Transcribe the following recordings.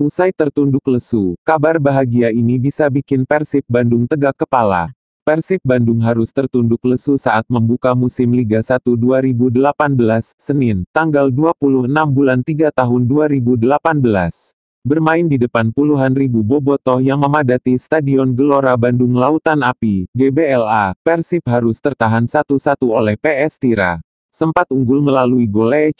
Usai tertunduk lesu, kabar bahagia ini bisa bikin Persib Bandung tegak kepala. Persib Bandung harus tertunduk lesu saat membuka musim Liga 1 2018, Senin, tanggal 26 bulan 3 tahun 2018. Bermain di depan puluhan ribu bobotoh yang memadati Stadion Gelora Bandung Lautan Api, GBLA, Persib harus tertahan satu-satu oleh PS Tira sempat unggul melalui gol Le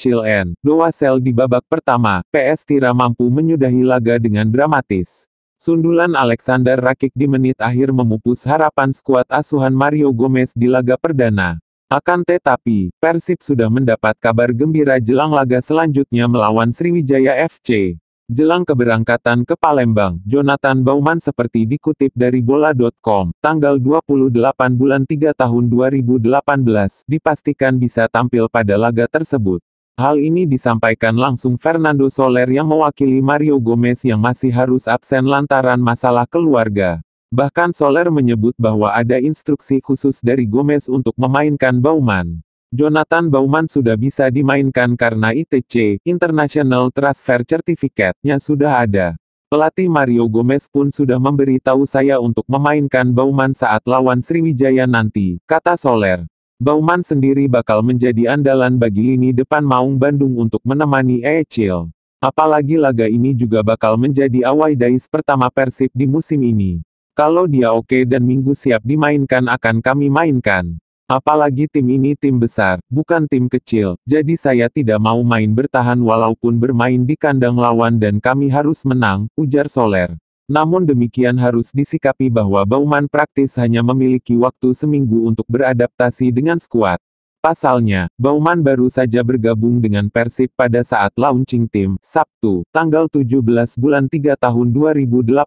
Doa sel di babak pertama, PS Tira mampu menyudahi laga dengan dramatis. Sundulan Alexander Rakik di menit akhir memupus harapan skuad asuhan Mario Gomez di laga perdana. Akan tetapi, Persib sudah mendapat kabar gembira jelang laga selanjutnya melawan Sriwijaya FC. Jelang keberangkatan ke Palembang, Jonathan Bauman seperti dikutip dari bola.com, tanggal 28 bulan 3 tahun 2018, dipastikan bisa tampil pada laga tersebut. Hal ini disampaikan langsung Fernando Soler yang mewakili Mario Gomez yang masih harus absen lantaran masalah keluarga. Bahkan Soler menyebut bahwa ada instruksi khusus dari Gomez untuk memainkan Bauman. Jonathan Bauman sudah bisa dimainkan karena ITC, International Transfer Certificate-nya sudah ada. Pelatih Mario Gomez pun sudah memberitahu saya untuk memainkan Bauman saat lawan Sriwijaya nanti, kata Soler. Bauman sendiri bakal menjadi andalan bagi lini depan Maung Bandung untuk menemani Eichel. Apalagi laga ini juga bakal menjadi awal dais pertama Persib di musim ini. Kalau dia oke dan minggu siap dimainkan akan kami mainkan. Apalagi tim ini tim besar, bukan tim kecil, jadi saya tidak mau main bertahan walaupun bermain di kandang lawan dan kami harus menang, ujar Soler. Namun demikian harus disikapi bahwa Bauman praktis hanya memiliki waktu seminggu untuk beradaptasi dengan skuad. Pasalnya, Bauman baru saja bergabung dengan Persib pada saat launching tim, Sabtu, tanggal 17 bulan 3 tahun 2018.